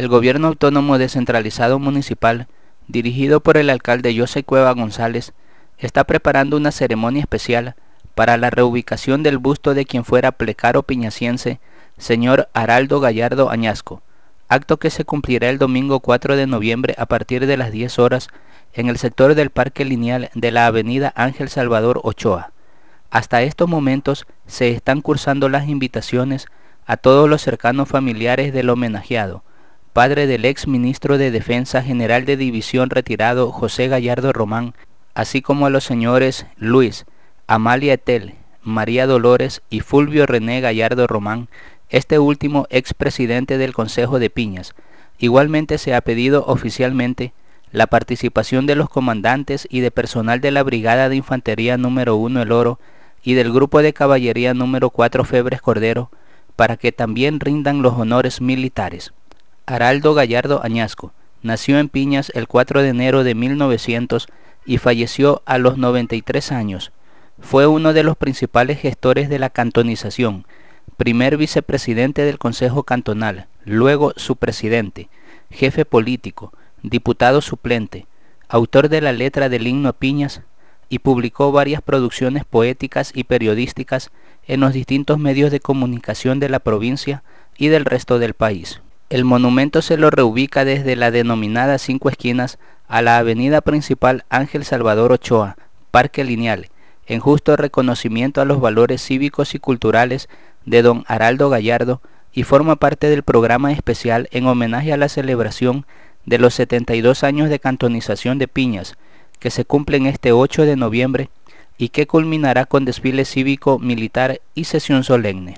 El gobierno autónomo descentralizado municipal, dirigido por el alcalde José Cueva González, está preparando una ceremonia especial para la reubicación del busto de quien fuera plecaro piñaciense, señor Araldo Gallardo Añasco, acto que se cumplirá el domingo 4 de noviembre a partir de las 10 horas en el sector del Parque Lineal de la Avenida Ángel Salvador Ochoa. Hasta estos momentos se están cursando las invitaciones a todos los cercanos familiares del homenajeado, padre del ex ministro de Defensa General de División retirado José Gallardo Román, así como a los señores Luis, Amalia Etel, María Dolores y Fulvio René Gallardo Román, este último ex presidente del Consejo de Piñas. Igualmente se ha pedido oficialmente la participación de los comandantes y de personal de la Brigada de Infantería número 1 El Oro y del Grupo de Caballería número 4 Febres Cordero, para que también rindan los honores militares. Araldo Gallardo Añasco nació en Piñas el 4 de enero de 1900 y falleció a los 93 años. Fue uno de los principales gestores de la cantonización, primer vicepresidente del Consejo Cantonal, luego su presidente, jefe político, diputado suplente, autor de la letra del himno Piñas y publicó varias producciones poéticas y periodísticas en los distintos medios de comunicación de la provincia y del resto del país. El monumento se lo reubica desde la denominada Cinco Esquinas a la avenida principal Ángel Salvador Ochoa, Parque Lineal, en justo reconocimiento a los valores cívicos y culturales de don Araldo Gallardo y forma parte del programa especial en homenaje a la celebración de los 72 años de cantonización de Piñas, que se cumplen este 8 de noviembre y que culminará con desfile cívico, militar y sesión solemne.